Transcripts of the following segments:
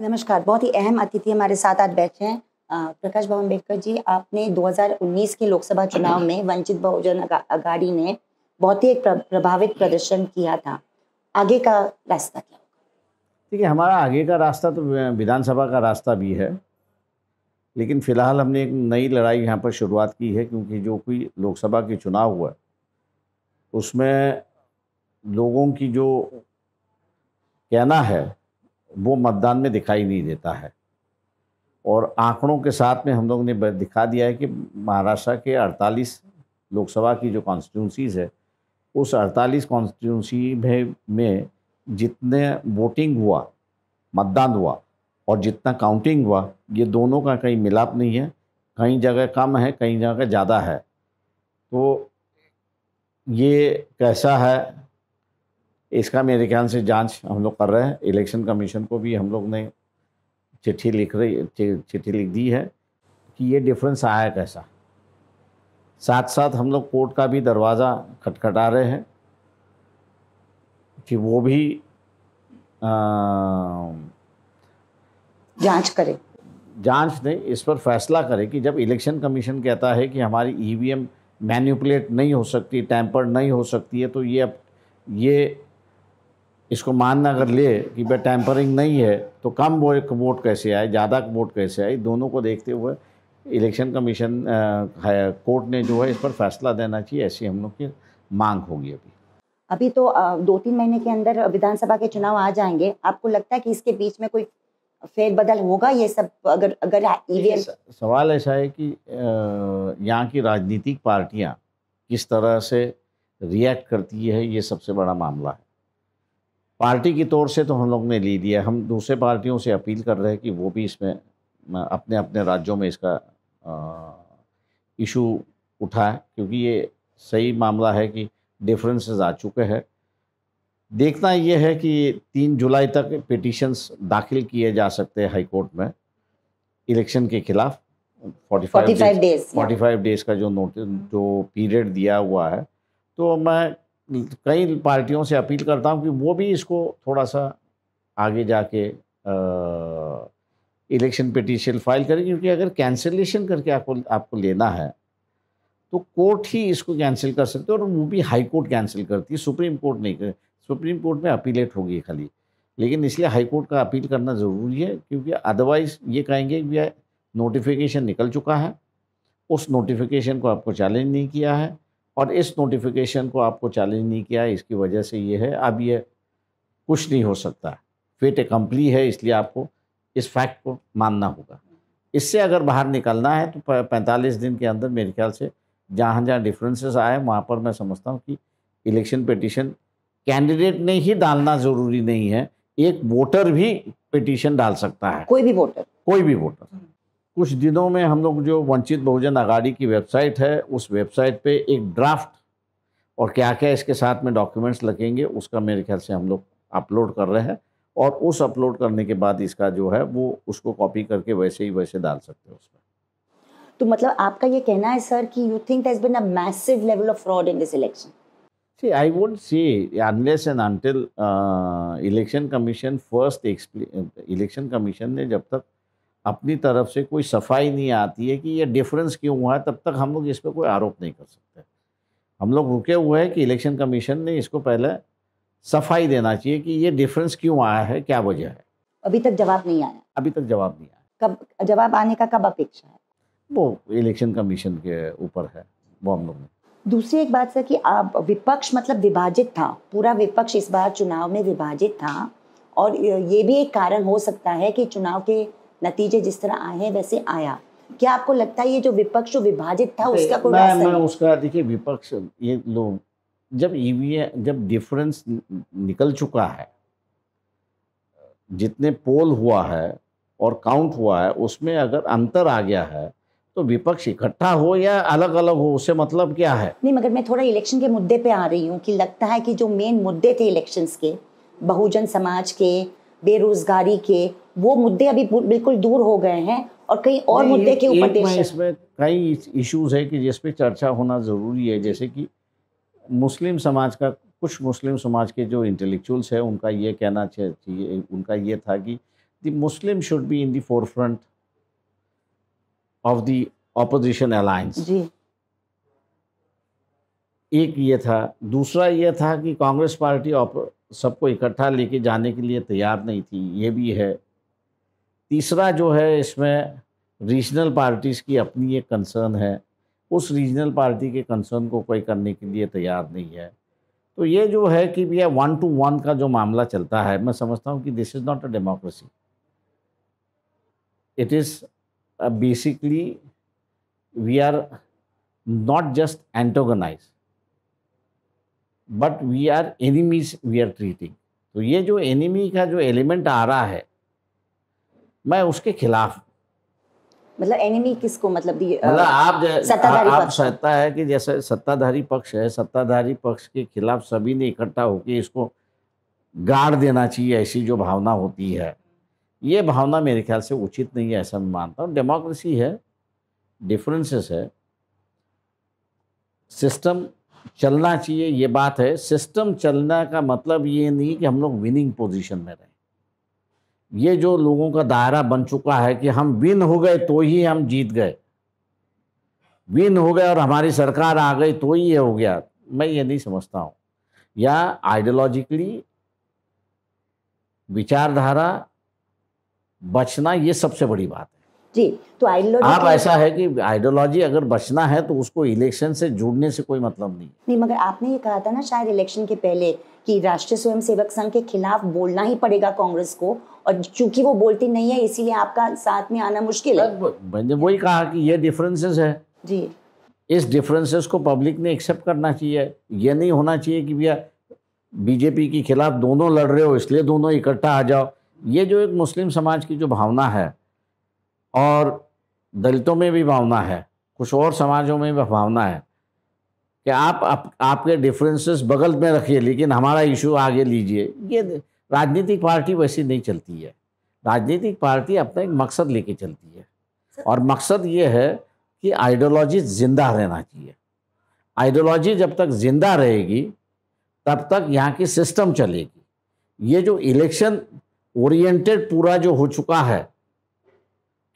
नमस्कार बहुत ही अहम अतिथि हमारे साथ आज बैठे हैं प्रकाश भाव अम्बेडकर जी आपने 2019 के लोकसभा चुनाव में वंचित बहुजन अघाड़ी ने बहुत ही एक प्रभावित प्रदर्शन किया था आगे का रास्ता क्या देखिए हमारा आगे का रास्ता तो विधानसभा का रास्ता भी है लेकिन फिलहाल हमने एक नई लड़ाई यहाँ पर शुरुआत की है क्योंकि जो कोई लोकसभा के चुनाव हुआ उसमें लोगों की जो कहना है वो मतदान में दिखाई नहीं देता है और आंकड़ों के साथ में हम लोग ने दिखा दिया है कि महाराष्ट्र के 48 लोकसभा की जो कॉन्स्टिट्यूंसीज है उस 48 कॉन्स्टिट्यूंसी में में जितने वोटिंग हुआ मतदान हुआ और जितना काउंटिंग हुआ ये दोनों का कहीं मिलाप नहीं है कहीं जगह कम है कहीं जगह ज़्यादा है तो ये कैसा है इसका मेरे ख्याल से जांच हम लोग कर रहे हैं इलेक्शन कमीशन को भी हम लोग ने चिट्ठी लिख रही चिट्ठी लिख दी है कि ये डिफरेंस आया कैसा साथ साथ हम लोग कोर्ट का भी दरवाज़ा खटखटा रहे हैं कि वो भी जांच करे जांच नहीं इस पर फैसला करे कि जब इलेक्शन कमीशन कहता है कि हमारी ईवीएम e मैन्युपुलेट नहीं हो सकती टैंपर नहीं हो सकती है तो ये अब ये इसको मानना अगर ले कि भाई टैंपरिंग नहीं है तो कम वो एक वोट कैसे आए ज़्यादा वोट कैसे आए दोनों को देखते हुए इलेक्शन कमीशन कोर्ट ने जो है इस पर फैसला देना चाहिए ऐसी हम लोग की मांग होगी अभी अभी तो दो तीन महीने के अंदर विधानसभा के चुनाव आ जाएंगे आपको लगता है कि इसके बीच में कोई फेरबदल होगा ये सब अगर अगर ईवीएम सवाल ऐसा है कि यहाँ की राजनीतिक पार्टियाँ किस तरह से रिएक्ट करती है ये सबसे बड़ा मामला है पार्टी की तौर से तो हम लोग ने ले लिया हम दूसरे पार्टियों से अपील कर रहे हैं कि वो भी इसमें अपने अपने राज्यों में इसका इशू उठाए क्योंकि ये सही मामला है कि डिफरेंसेस आ चुके हैं देखना ये है कि तीन जुलाई तक पिटिशन्स दाखिल किए जा सकते हैं हाईकोर्ट में इलेक्शन के खिलाफ 45 डेज 45 डेज का जो नोटिस जो पीरियड दिया हुआ है तो मैं तो कई पार्टियों से अपील करता हूँ कि वो भी इसको थोड़ा सा आगे जाके इलेक्शन पिटिशन फाइल करें क्योंकि अगर कैंसिलेशन करके आपको आपको लेना है तो कोर्ट ही इसको कैंसिल कर सकते हैं और वो भी हाई कोर्ट कैंसिल करती है सुप्रीम कोर्ट नहीं कर सुप्रीम कोर्ट में अपीलेट होगी खाली लेकिन इसलिए हाई कोर्ट का अपील करना ज़रूरी है क्योंकि अदरवाइज़ ये कहेंगे कि नोटिफिकेशन निकल चुका है उस नोटिफिकेशन को आपको चैलेंज नहीं किया है और इस नोटिफिकेशन को आपको चैलेंज नहीं किया इसकी वजह से ये है अब ये कुछ नहीं हो सकता फेट कंप्ली है इसलिए आपको इस फैक्ट को मानना होगा इससे अगर बाहर निकलना है तो पैंतालीस दिन के अंदर मेरे ख्याल से जहाँ जहाँ डिफरेंसेस आए वहाँ पर मैं समझता हूँ कि इलेक्शन पिटिशन कैंडिडेट ने ही डालना ज़रूरी नहीं है एक वोटर भी पिटिशन डाल सकता है कोई भी वोटर कोई भी वोटर कुछ दिनों में हम लोग जो वंचित बहुजन आघाड़ी की वेबसाइट है उस वेबसाइट पे एक ड्राफ्ट और क्या क्या इसके साथ में डॉक्यूमेंट्स लगेंगे उसका मेरे ख्याल से हम लोग अपलोड कर रहे हैं और उस अपलोड करने के बाद इसका जो है वो उसको कॉपी करके वैसे ही वैसे डाल सकते हैं उसमें तो मतलब आपका ये कहना है सर कि you think has been a massive level of fraud in this election see I won't see unless and until election commission first first election ने जब तक अपनी तरफ से कोई सफाई नहीं आती है कि ये डिफरेंस क्यों हुआ है तब तक हम लोग इस पर कोई आरोप नहीं कर सकते हम लोग रुके हुए हैं कि इलेक्शन कमीशन ने इसको पहले सफाई देना चाहिए कि ये डिफरेंस क्यों आया है क्या वजह है अभी तक जवाब नहीं आया अभी तक जवाब नहीं आया कब जवाब आने का कब अपेक्षा है वो इलेक्शन कमीशन के ऊपर है वो हम लोग में दूसरी एक बात सर कि आप विपक्ष मतलब विभाजित था पूरा विपक्ष इस बार चुनाव में विभाजित था और ये भी एक कारण हो सकता है कि चुनाव के नतीजे जिस तरह आए हैं वैसे आया क्या आपको लगता है ये जो विपक्ष विभाजित था उसका कोई मैं, मैं उसका देखिए विपक्ष ये लोग जब ईवीएम जब डिफरेंस निकल चुका है जितने पोल हुआ है और काउंट हुआ है उसमें अगर अंतर आ गया है तो विपक्ष इकट्ठा हो या अलग अलग हो उससे मतलब क्या है नहीं मगर मैं थोड़ा इलेक्शन के मुद्दे पे आ रही हूँ कि लगता है कि जो मेन मुद्दे थे इलेक्शंस के बहुजन समाज के बेरोजगारी के वो मुद्दे अभी बिल्कुल दूर हो गए हैं और कई और मुद्दे के ऊपर इसमें कई इश्यूज है कि जिस पे चर्चा होना ज़रूरी है जैसे कि मुस्लिम समाज का कुछ मुस्लिम समाज के जो इंटेलेक्चुअल्स हैं उनका ये कहना चाहिए उनका ये था कि the Muslim should be in the front of the opposition alliance एक ये था दूसरा ये था कि कांग्रेस पार्टी सबको इकट्ठा लेके जाने के लिए तैयार नहीं थी ये भी है तीसरा जो है इसमें रीजनल पार्टीज़ की अपनी एक कंसर्न है उस रीजनल पार्टी के कंसर्न को कोई करने के लिए तैयार नहीं है तो ये जो है कि भैया वन टू वन का जो मामला चलता है मैं समझता हूँ कि this is not a democracy it is basically we are not just antagonize but we are enemies we are treating तो ये जो एनिमी का जो एलिमेंट आ रहा है मैं उसके खिलाफ मतलब एनिमी किसको मतलब uh, मतलब आप सत्ताधारी आप सत्ता है कि जैसे सत्ताधारी पक्ष है सत्ताधारी पक्ष के खिलाफ सभी ने इकट्ठा होकर इसको गाड़ देना चाहिए ऐसी जो भावना होती है ये भावना मेरे ख्याल से उचित नहीं है ऐसा मैं मानता हूँ डेमोक्रेसी है डिफरेंसेस है सिस्टम चलना चाहिए ये बात है सिस्टम चलना का मतलब ये नहीं कि हम लोग विनिंग पोजीशन में रहें ये जो लोगों का दायरा बन चुका है कि हम विन हो गए तो ही हम जीत गए विन हो गए और हमारी सरकार आ गई तो ही ये हो गया मैं ये नहीं समझता हूँ या आइडियोलॉजिकली विचारधारा बचना ये सबसे बड़ी बात है जी तो आइडियोलॉजी आप ऐसा है कि आइडियोलॉजी अगर बचना है तो उसको इलेक्शन से जुड़ने से कोई मतलब नहीं नहीं मगर आपने ये कहा था ना शायद इलेक्शन के पहले कि राष्ट्रीय स्वयंसेवक संघ के खिलाफ बोलना ही पड़ेगा कांग्रेस को और चूंकि वो बोलती नहीं है इसीलिए आपका साथ में आना मुश्किल है मैंने वही कहा कि ये डिफरेंसेस है जी इस डिफरेंसेस को पब्लिक ने एक्सेप्ट करना चाहिए ये नहीं होना चाहिए कि भैया बीजेपी के खिलाफ दोनों लड़ रहे हो इसलिए दोनों इकट्ठा आ जाओ ये जो एक मुस्लिम समाज की जो भावना है और दलितों में भी भावना है कुछ और समाजों में भी भावना है कि आप, आप आपके डिफरेंसेस बगल में रखिए लेकिन हमारा इशू आगे लीजिए ये राजनीतिक पार्टी वैसी नहीं चलती है राजनीतिक पार्टी अपना एक मकसद लेके चलती है और मकसद ये है कि आइडियोलॉजी जिंदा रहना चाहिए आइडियोलॉजी जब तक जिंदा रहेगी तब तक यहाँ की सिस्टम चलेगी ये जो इलेक्शन ओरिएंटेड पूरा जो हो चुका है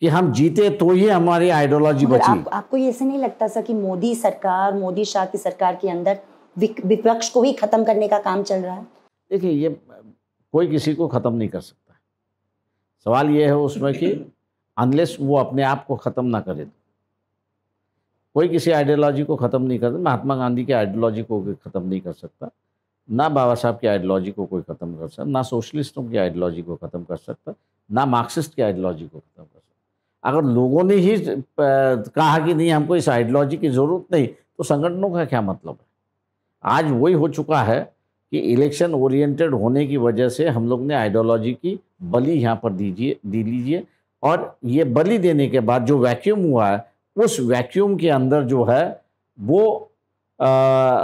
कि हम जीते तो ही हमारी आइडियोलॉजी बची आप, आपको ये ऐसे नहीं लगता सर कि मोदी सरकार मोदी शाह की सरकार के अंदर विपक्ष को ही खत्म करने का काम चल रहा है देखिए ये कोई किसी को ख़त्म नहीं कर सकता सवाल ये है उसमें कि अनलेस वो अपने आप को ख़त्म ना करे कोई किसी आइडियोलॉजी को ख़त्म नहीं कर महात्मा गांधी की आइडियोलॉजी को ख़त्म नहीं कर सकता ना बाबा साहब की आइडियोलॉजी को कोई ख़त्म कर सकता ना सोशलिस्टों की आइडियोलॉजी को ख़त्म कर सकता ना मार्क्सिस्ट की आइडियोलॉजी को ख़त्म कर सकता अगर लोगों ने ही कहा कि नहीं हमको इस आइडियोलॉजी की ज़रूरत नहीं तो संगठनों का क्या मतलब है आज वही हो चुका है कि इलेक्शन ओरिएंटेड होने की वजह से हम लोग ने आइडियोलॉजी की बलि यहाँ पर दीजिए दी लीजिए और ये बलि देने के बाद जो वैक्यूम हुआ है उस वैक्यूम के अंदर जो है वो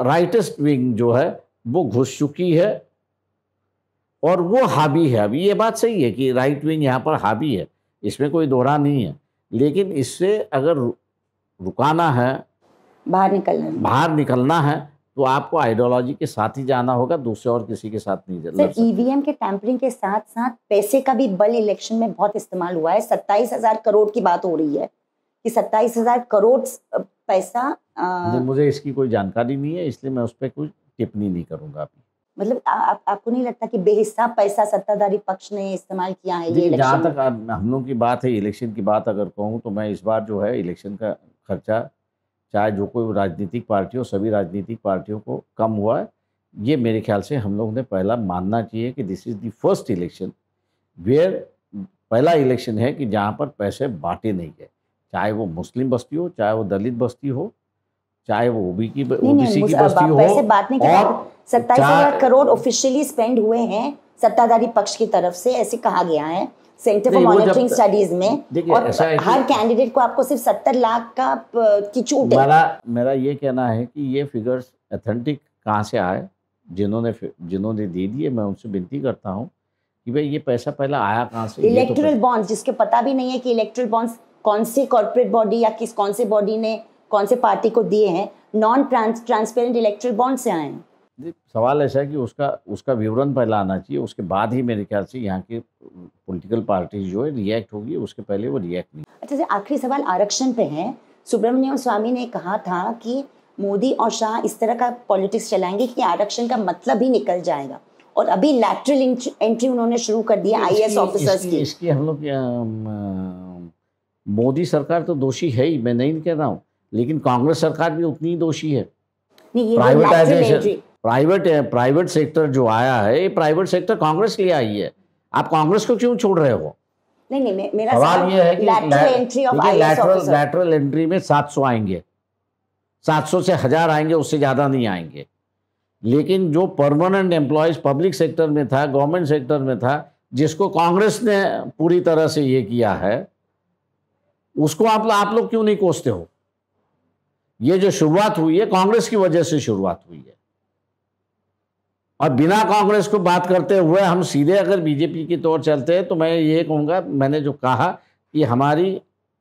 राइटेस्ट विंग जो है वो घुस चुकी है और वो हावी है अभी ये बात सही है कि राइट विंग यहाँ पर हावी है इसमें कोई दोहरा नहीं है लेकिन इससे अगर रुकाना है बाहर निकलना बाहर निकलना है तो आपको आइडियोलॉजी के साथ ही जाना होगा दूसरे और किसी के साथ नहीं जाना ईवीएम e के टैंपरिंग के साथ साथ पैसे का भी बल इलेक्शन में बहुत इस्तेमाल हुआ है सत्ताईस हजार करोड़ की बात हो रही है कि सत्ताईस हजार करोड़ पैसा आ... मुझे इसकी कोई जानकारी नहीं है इसलिए मैं उस पर कुछ टिप्पणी नहीं करूंगा अभी मतलब आ, आ, आपको नहीं लगता कि बेहिसाब पैसा सत्ताधारी पक्ष ने इस्तेमाल किया है जहाँ तक हम लोग की बात है इलेक्शन की बात अगर कहूँ तो मैं इस बार जो है इलेक्शन का खर्चा चाहे जो कोई राजनीतिक पार्टी हो सभी राजनीतिक पार्टियों को कम हुआ है ये मेरे ख्याल से हम लोग ने पहला मानना चाहिए कि this is the first election where पहला इलेक्शन है कि जहाँ पर पैसे बांटे नहीं गए चाहे वो मुस्लिम बस्ती हो चाहे वो दलित बस्ती हो चाहे वो ओबी की ओबीसी की बस्ती हो ऐसे बात नहीं और सत्ताईस हजार करोड़ ऑफिशियली स्पेंड हुए हैं सत्ताधारी पक्ष की तरफ से ऐसे कहा गया है सेंटर फॉर मॉनिटरिंग स्टडीज में और हर कैंडिडेट को आपको सिर्फ सत्तर लाख का की छूट मेरा मेरा ये कहना है कि ये फिगर्स अथेंटिक कहाँ से आए जिन्होंने जिन्होंने दे दिए मैं उनसे विनती करता हूँ कि भाई ये पैसा पहला आया कहाँ से इलेक्ट्रल तो बॉन्ड्स जिसके पता भी नहीं है कि इलेक्ट्रल बॉन्ड्स कौन से कॉर्पोरेट बॉडी या किस कौन से बॉडी ने कौन से पार्टी को दिए हैं non trans transparent electoral bond से आए हैं सवाल ऐसा है कि उसका उसका विवरण पहले आना चाहिए उसके बाद ही मेरे ख्याल से यहाँ की पॉलिटिकल पार्टी जो है रिएक्ट होगी उसके पहले वो रिएक्ट नहीं अच्छा आखिरी सवाल आरक्षण पे है सुब्रमण्यम स्वामी ने कहा था कि मोदी और शाह इस तरह का पॉलिटिक्स चलाएंगे कि आरक्षण का मतलब ही निकल जाएगा और अभी लैटरल एंट्री उन्होंने शुरू कर दिया आई ऑफिसर्स की इसकी हम लोग मोदी सरकार तो दोषी है ही मैं नहीं कह रहा हूँ लेकिन कांग्रेस सरकार भी उतनी ही दोषी है प्राइवेटाइजेशन प्राइवेट प्राइवेट सेक्टर जो आया है ये प्राइवेट सेक्टर कांग्रेस के लिए आई है आप कांग्रेस को क्यों छोड़ रहे हो नहीं नहीं मे, मेरा सवाल ये है कि लैटरल एंट्री में 700 आएंगे 700 से हजार आएंगे उससे ज्यादा नहीं आएंगे लेकिन जो परमानेंट एम्प्लॉयज पब्लिक सेक्टर में था गवर्नमेंट सेक्टर में था जिसको कांग्रेस ने पूरी तरह से ये किया है उसको आप आप लोग क्यों नहीं कोसते हो ये जो शुरुआत हुई है कांग्रेस की वजह से शुरुआत हुई है और बिना कांग्रेस को बात करते हुए हम सीधे अगर बीजेपी की तौर चलते हैं तो मैं ये कहूँगा मैंने जो कहा कि हमारी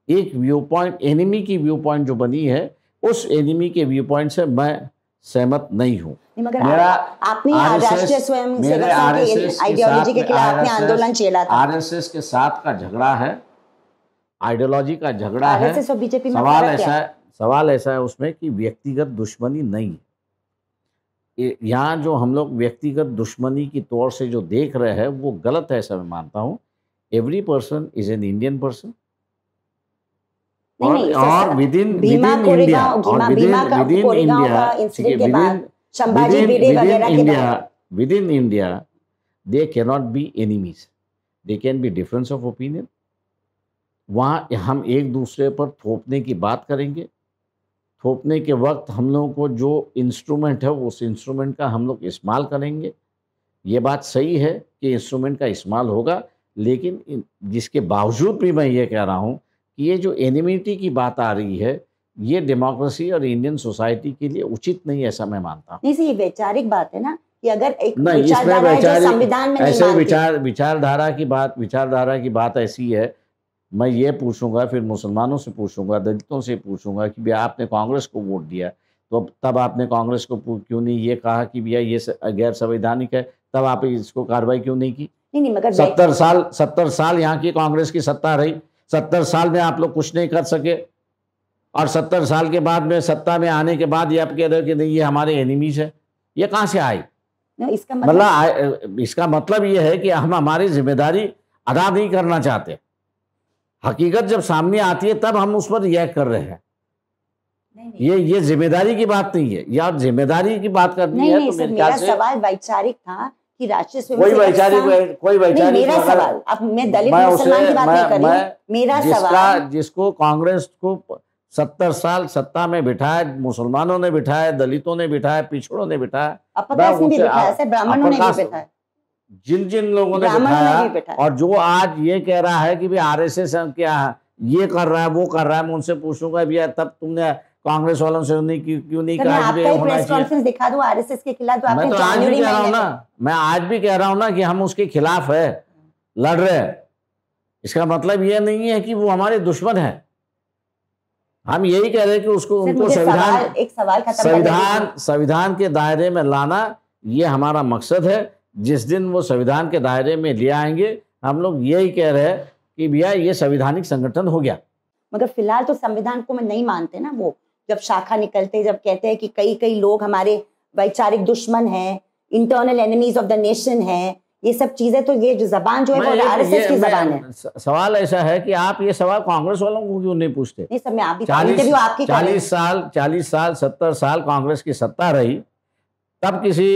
एक व्यू पॉइंट एनिमी की व्यू पॉइंट जो बनी है उस एनिमी के व्यू पॉइंट से मैं सहमत नहीं हूँ मेरा एस एस के आंदोलन के साथ का झगड़ा है आइडियोलॉजी का झगड़ा है सवाल ऐसा है सवाल ऐसा है उसमें कि व्यक्तिगत दुश्मनी नहीं यहाँ जो हम लोग व्यक्तिगत दुश्मनी की तौर से जो देख रहे हैं वो गलत है ऐसा मैं मानता हूँ every person is an Indian person और within within India और within within India within India within India they cannot be enemies they can be difference of opinion वहाँ हम एक दूसरे पर थोपने की बात करेंगे थोपने के वक्त हम लोगों को जो इंस्ट्रूमेंट है उस इंस्ट्रूमेंट का हम लोग इस्तेमाल करेंगे ये बात सही है कि इंस्ट्रूमेंट का इस्तेमाल होगा लेकिन जिसके बावजूद भी मैं ये कह रहा हूँ कि ये जो एनिमिटी की बात आ रही है ये डेमोक्रेसी और इंडियन सोसाइटी के लिए उचित नहीं ऐसा मैं मानता हूँ वैचारिक बात है ना कि अगर एक नहीं संविधान में ऐसे विचार विचारधारा की बात विचारधारा की बात ऐसी है मैं ये पूछूंगा फिर मुसलमानों से पूछूंगा दलितों से पूछूंगा कि भैया आपने कांग्रेस को वोट दिया तो तब आपने कांग्रेस को क्यों नहीं ये कहा कि भैया ये गैर संवैधानिक है तब आप इसको कार्रवाई क्यों नहीं की नहीं नहीं मगर सत्तर साल सत्तर साल यहाँ की कांग्रेस की सत्ता रही सत्तर साल में आप लोग कुछ नहीं कर सके और सत्तर साल के बाद में सत्ता में आने के बाद ये आप कह रहे हो कि नहीं ये हमारे एनिमीज है ये कहाँ से आई इसका मतलब, मतलब इसका मतलब ये है कि हम हमारी जिम्मेदारी अदा नहीं करना चाहते हकीकत जब सामने आती है तब हम उस पर रिएक्ट कर रहे हैं ये ये जिम्मेदारी की बात नहीं है या जिम्मेदारी की बात करनी नहीं, है नहीं, तो मेरा सवाल वैचारिक था कि राष्ट्रीय कोई वैचारिक कोई वैचारिक मेरा सवाल अब मैं दलित मुसलमान की बात नहीं कर रही मेरा सवाल जिसको कांग्रेस को सत्तर साल सत्ता में बिठाए मुसलमानों ने बिठाए दलितों ने बिठाए पिछड़ों ने बिठाया ने ब्राह्मणों ने बिठाया जिन जिन लोगों ने बिठाया और जो आज ये कह रहा है कि भाई आर एस एस क्या ये कर रहा है वो कर रहा है मैं उनसे पूछूंगा भैया तब तुमने कांग्रेस वालों से नहीं क्यों क्यों नहीं तो कहा दिखा दो आरएसएस के खिलाफ मैं तो आज भी कह रहा हूँ ना मैं आज भी कह रहा हूँ ना कि हम उसके खिलाफ है लड़ रहे हैं इसका मतलब ये नहीं है कि वो हमारे दुश्मन है हम यही कह रहे हैं कि उसको उनको संविधान एक सवाल संविधान संविधान के दायरे में लाना ये हमारा मकसद है जिस दिन वो संविधान के दायरे में ले आएंगे हम लोग यही कह रहे हैं कि भैया ये संविधानिक संगठन हो गया मगर फिलहाल तो संविधान को मैं नहीं मानते ना वो जब शाखा निकलते जब कहते हैं कि कई कई लोग हमारे वैचारिक दुश्मन हैं internal enemies of the nation है ये सब चीजें तो ये जो जबान जो है वो आरएसएस की जबान है सवाल ऐसा है कि आप ये सवाल कांग्रेस वालों को क्यों नहीं पूछते नहीं सर मैं आप भी तो चालीस भी आपकी चालीस साल चालीस साल सत्तर साल कांग्रेस की सत्ता रही तब किसी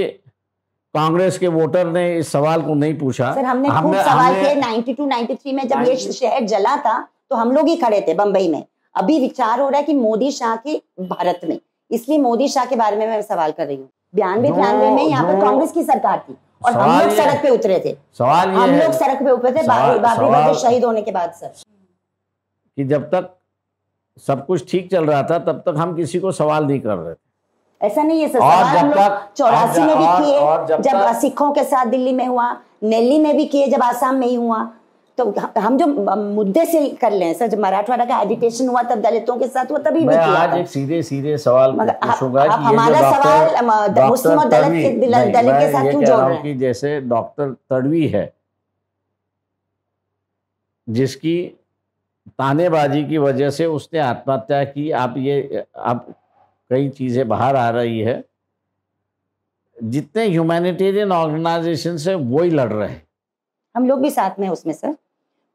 कांग्रेस के वोटर ने इस सवाल को नहीं पूछा सर हमने, हमने सवाल हमने, 92 93 में जब ये शहर जला था तो हम लोग ही खड़े थे बंबई में अभी विचार हो रहा है कि मोदी शाह के भारत में इसलिए मोदी शाह के बारे में मैं सवाल कर रही हूँ बयानवे तिरानवे में यहाँ पर कांग्रेस की सरकार थी और हम लोग सड़क पे उतरे थे सवाल हम लोग सड़क पे उतरे थे शहीद होने के बाद सर कि जब तक सब कुछ ठीक चल रहा था तब तक हम किसी को सवाल नहीं कर रहे थे ऐसा नहीं है सर हम लोग चौरासी में भी किए जब, सिखों के साथ दिल्ली में हुआ नेल्ली में भी किए जब आसाम में ही हुआ तो हम जो मुद्दे से कर ले सर जब मराठवाड़ा का एडिटेशन हुआ तब दलितों के साथ हुआ तभी भी आज एक सीधे सीधे सवाल पूछूंगा कि हमारा सवाल मुस्लिम और दलित दलित के साथ क्यों जोड़ रहे हैं जैसे डॉक्टर तड़वी है जिसकी तानेबाजी की वजह से उसने आत्महत्या की आप ये आप कई चीज़ें बाहर आ रही है जितने ह्यूमैनिटेरियन ऑर्गेनाइजेशन है ही लड़ रहे हैं हम लोग भी साथ में उसमें सर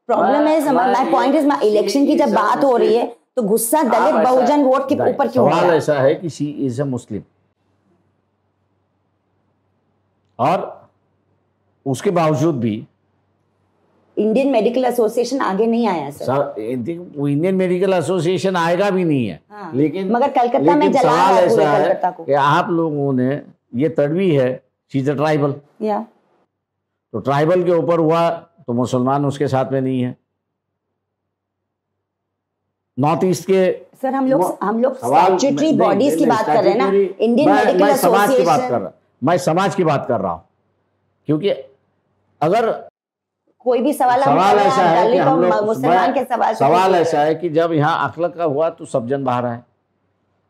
प्रॉब्लम है माय पॉइंट इज इलेक्शन की जब बात हो रही है तो गुस्सा हाँ, दलित बहुजन वोट के ऊपर क्यों सवाल ऐसा है कि शी इज ए मुस्लिम और उसके बावजूद भी इंडियन मेडिकल एसोसिएशन आगे नहीं आया सर, वो इंडियन मेडिकल एसोसिएशन आएगा भी नहीं है हाँ। लेकिन मगर कलकत्ता में जला सवाल ऐसा है कि आप लोगों ने ये तड़वी है चीज ट्राइबल या तो ट्राइबल के ऊपर हुआ तो मुसलमान उसके साथ में नहीं है नॉर्थ ईस्ट के सर हम लोग हम लोग स्टैट्यूटरी बॉडीज की बात कर रहे हैं ना इंडियन मेडिकल एसोसिएशन मैं समाज की बात कर रहा हूँ क्योंकि अगर कोई भी सवाल सवाल ऐसा है कि तो हम लोग मुसलमान के सवाल सवाल ऐसा है कि जब यहाँ अखलक का हुआ तो सब जन बाहर आए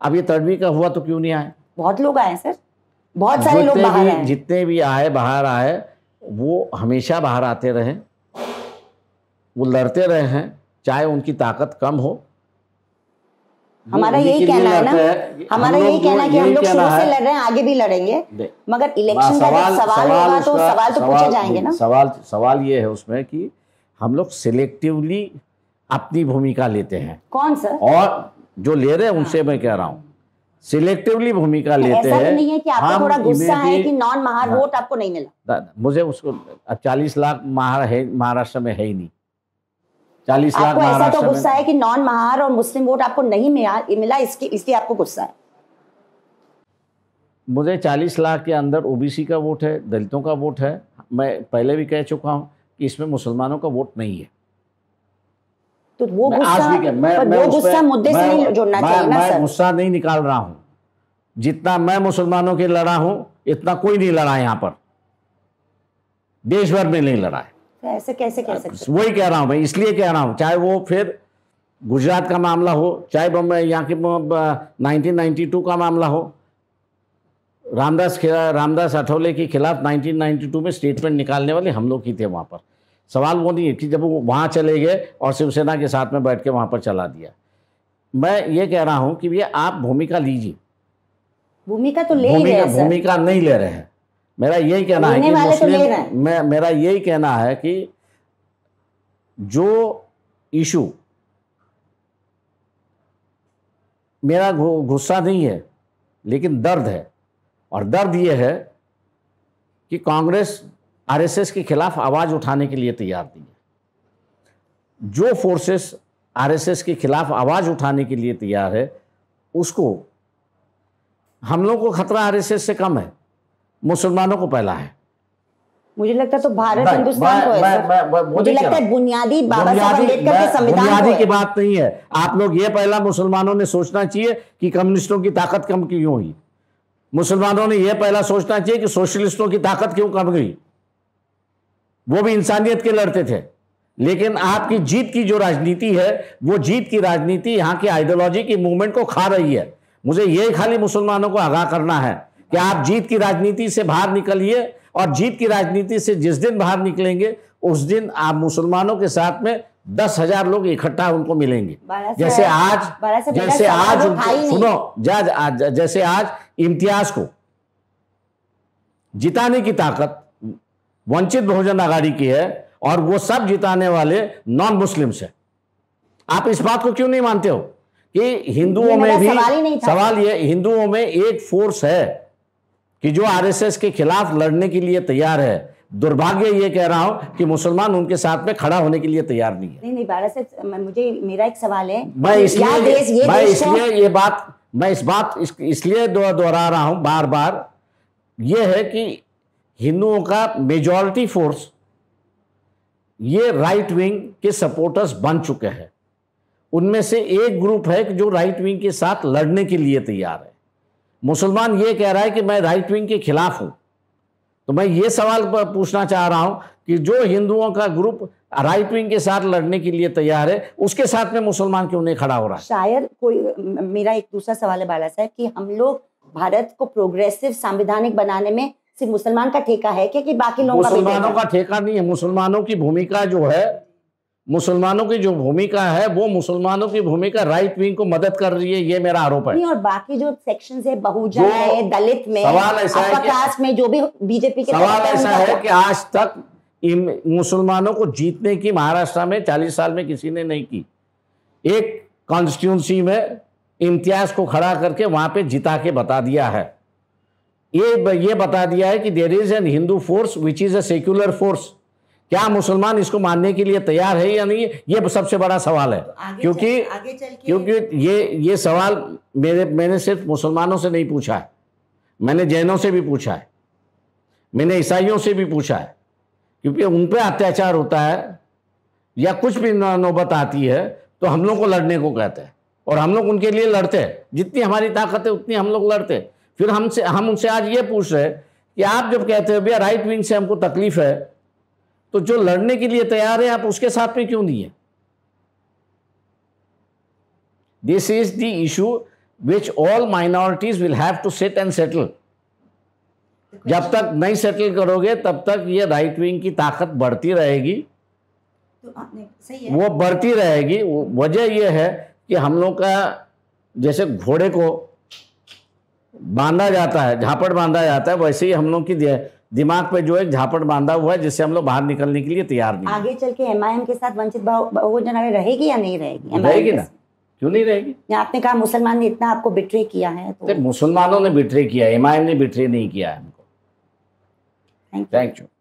अब ये तड़वी का हुआ तो क्यों नहीं आए बहुत लोग आए सर बहुत सारे लोग बाहर आए जितने भी आए बाहर आए वो हमेशा बाहर आते रहे वो लड़ते रहे हैं चाहे उनकी ताकत कम हो हमारा यही कहना है ना हमारा यही कहना है कि हम लोग शुरू से लड़ रहे हैं आगे भी लड़ेंगे मगर इलेक्शन सवाल सवाल तो सवाल तो पूछे जाएंगे ना सवाल सवाल ये है उसमें कि हम लोग सिलेक्टिवली अपनी भूमिका लेते हैं कौन सा और जो ले रहे हैं हाँ। उनसे मैं कह रहा हूँ सिलेक्टिवली भूमिका लेते तो हैं नहीं है कि आपको थोड़ा गुस्सा है कि नॉन महार वोट आपको नहीं मिला मुझे उसको चालीस लाख महार है महाराष्ट्र में है ही नहीं चालीस लाख ऐसा तो गुस्सा है कि नॉन महार और मुस्लिम वोट आपको नहीं मिला इसके इसलिए आपको गुस्सा है मुझे चालीस लाख के अंदर ओबीसी का वोट है दलितों का वोट है मैं पहले भी कह चुका हूँ कि इसमें मुसलमानों का वोट नहीं है तो वो गुस्सा मुद्दे से नहीं जोड़ना चाहिए गुस्सा नहीं निकाल रहा जितना मैं मुसलमानों के लड़ा हूं इतना कोई नहीं लड़ा यहाँ पर देश भर में नहीं लड़ा है ऐसे कैसे कह सकते वही कह रहा हूँ मैं इसलिए कह रहा हूँ चाहे वो फिर गुजरात का मामला हो चाहे बम्बई यहाँ के टू का मामला हो रामदास रामदास अठौले के खिलाफ 1992 में स्टेटमेंट निकालने वाले हम लोग ही थे वहाँ पर सवाल वो नहीं है कि जब वो वहाँ चले गए और शिवसेना के साथ में बैठ के वहाँ पर चला दिया मैं ये कह रहा हूँ कि भैया आप भूमिका लीजिए भूमिका तो ले भूमिका नहीं ले रहे हैं मेरा यही कहना है कि तो मुस्लिम मैं मेरा यही कहना है कि जो इशू मेरा गुस्सा नहीं है लेकिन दर्द है और दर्द ये है कि कांग्रेस आरएसएस के खिलाफ आवाज़ उठाने के लिए तैयार नहीं है जो फोर्सेस आरएसएस के खिलाफ आवाज़ उठाने के लिए तैयार है उसको हम लोगों को खतरा आरएसएस से कम है मुसलमानों को पहला है मुझे लगता तो भारत हिंदुस्तान को मुझे लगता है बुनियादी बाबा के संविधान बुनियादी की बात नहीं है आप लोग ये पहला मुसलमानों ने सोचना चाहिए कि कम्युनिस्टों की ताकत कम क्यों हुई मुसलमानों ने यह पहला सोचना चाहिए कि सोशलिस्टों की ताकत क्यों कम गई वो भी इंसानियत के लड़ते थे लेकिन आपकी जीत की जो राजनीति है वो जीत की राजनीति यहाँ की आइडियोलॉजी की मूवमेंट को खा रही है मुझे यही खाली मुसलमानों को आगाह करना है कि आप जीत की राजनीति से बाहर निकलिए और जीत की राजनीति से जिस दिन बाहर निकलेंगे उस दिन आप मुसलमानों के साथ में दस हजार लोग इकट्ठा उनको मिलेंगे जैसे आज जैसे आज उनको सुनो जज आज जैसे आज इम्तियाज को जिताने की ताकत वंचित बहुजन आघाड़ी की है और वो सब जिताने वाले नॉन मुस्लिम है आप इस बात को क्यों नहीं मानते हो कि हिंदुओं में भी सवाल ये हिंदुओं में एक फोर्स है कि जो आरएसएस के खिलाफ लड़ने के लिए तैयार है दुर्भाग्य ये कह रहा हूँ कि मुसलमान उनके साथ में खड़ा होने के लिए तैयार नहीं है नहीं नहीं मुझे मेरा एक सवाल है मैं इसलिए ये बात मैं इस बात इसलिए दोहरा रहा हूँ बार बार ये है कि हिंदुओं का मेजॉरिटी फोर्स ये राइट विंग के सपोर्टर्स बन चुके हैं उनमें से एक ग्रुप है जो राइट विंग के साथ लड़ने के लिए तैयार है मुसलमान ये कह रहा है कि मैं राइट विंग के खिलाफ हूँ तो मैं ये सवाल पूछना चाह रहा हूँ कि जो हिंदुओं का ग्रुप राइट विंग के साथ लड़ने के लिए तैयार है उसके साथ में मुसलमान क्यों नहीं खड़ा हो रहा है शायद कोई मेरा एक दूसरा सवाल है बाला साहब कि हम लोग भारत को प्रोग्रेसिव संविधानिक बनाने में सिर्फ मुसलमान का ठेका है क्या कि बाकी लोगों का मुसलमानों का ठेका नहीं है मुसलमानों की भूमिका जो है मुसलमानों की जो भूमिका है वो मुसलमानों की भूमिका राइट विंग को मदद कर रही है ये मेरा आरोप है और बाकी जो सेक्शन है बहुजन है दलित में सवाल ऐसा है में जो भी बीजेपी के सवाल ऐसा है कि आज तक मुसलमानों को जीतने की महाराष्ट्र में चालीस साल में किसी ने नहीं की एक कॉन्स्टिट्यूंसी में इम्तियाज को खड़ा करके वहां पे जिता के बता दिया है ये ये बता दिया है कि there is an Hindu force which is a secular force क्या मुसलमान इसको मानने के लिए तैयार है या नहीं ये सबसे बड़ा सवाल है तो क्योंकि क्योंकि ये ये सवाल मेरे मैंने सिर्फ मुसलमानों से नहीं पूछा है मैंने जैनों से भी पूछा है मैंने ईसाइयों से भी पूछा है क्योंकि उन पर अत्याचार होता है या कुछ भी नौबत आती है तो हम लोग को लड़ने को कहते हैं और हम लोग उनके लिए लड़ते हैं जितनी हमारी ताकत है उतनी हम लोग लड़ते हैं फिर हमसे हम उनसे आज ये पूछ रहे हैं कि आप जब कहते हो भैया राइट विंग से हमको तकलीफ है तो जो लड़ने के लिए तैयार है आप उसके साथ में क्यों नहीं है this is the issue which all minorities will have to set and settle जब तक नहीं सेटल करोगे तब तक ये राइट विंग की ताकत बढ़ती रहेगी तो आपने सही है। वो बढ़ती रहेगी वजह यह है कि हम लोग का जैसे घोड़े को बांधा जाता है झापड़ बांधा जाता है वैसे ही हम लोग की दिमाग पे जो है झापड़ बांधा हुआ है जिससे हम लोग बाहर निकलने के लिए तैयार नहीं आगे चल के एम के साथ वंचित बहुजन आगे रहेगी या नहीं रहेगी रहेगी ना क्यों नहीं रहेगी आपने कहा मुसलमान ने इतना आपको बिट्रे किया है तो मुसलमानों ने बिट्रे किया है एम ने बिट्रे नहीं किया है हमको थैंक यू